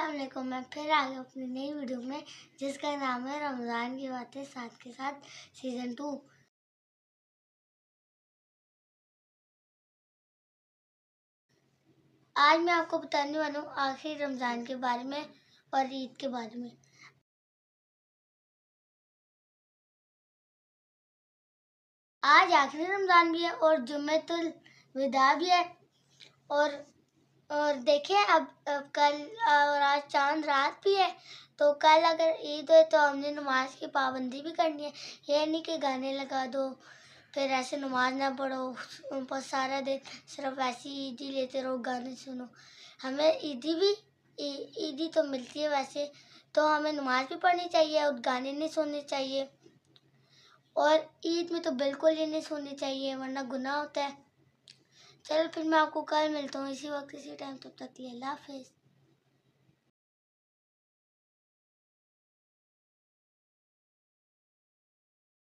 असलम मैं फिर आगे अपनी नई वीडियो में जिसका नाम है रमज़ान की बातें साथ के साथ सीज़न टू आज मैं आपको बताने वाला हूँ आखिरी रमज़ान के बारे में और ईद के बारे में आज आखिरी रमज़ान भी है और जुम्मतुल विदा भी है और और देखें अब अब कल और आज चांद रात भी है तो कल अगर ईद है तो हमने नमाज की पाबंदी भी करनी है ये नहीं कि गाने लगा दो फिर ऐसे नमाज ना पढ़ो उन पर सारा दिन सिर्फ ऐसी ईदी लेते रहो गाने सुनो हमें ईदी भी ईदी तो मिलती है वैसे तो हमें नमाज भी पढ़नी चाहिए और गाने नहीं सुनने चाहिए और ईद में तो बिल्कुल ही नहीं सुननी चाहिए वरना गुनाह होता है चलो फिर मैं आपको कल मिलता हूँ इसी वक्त इसी टाइम तब तक के लिए हाफिज़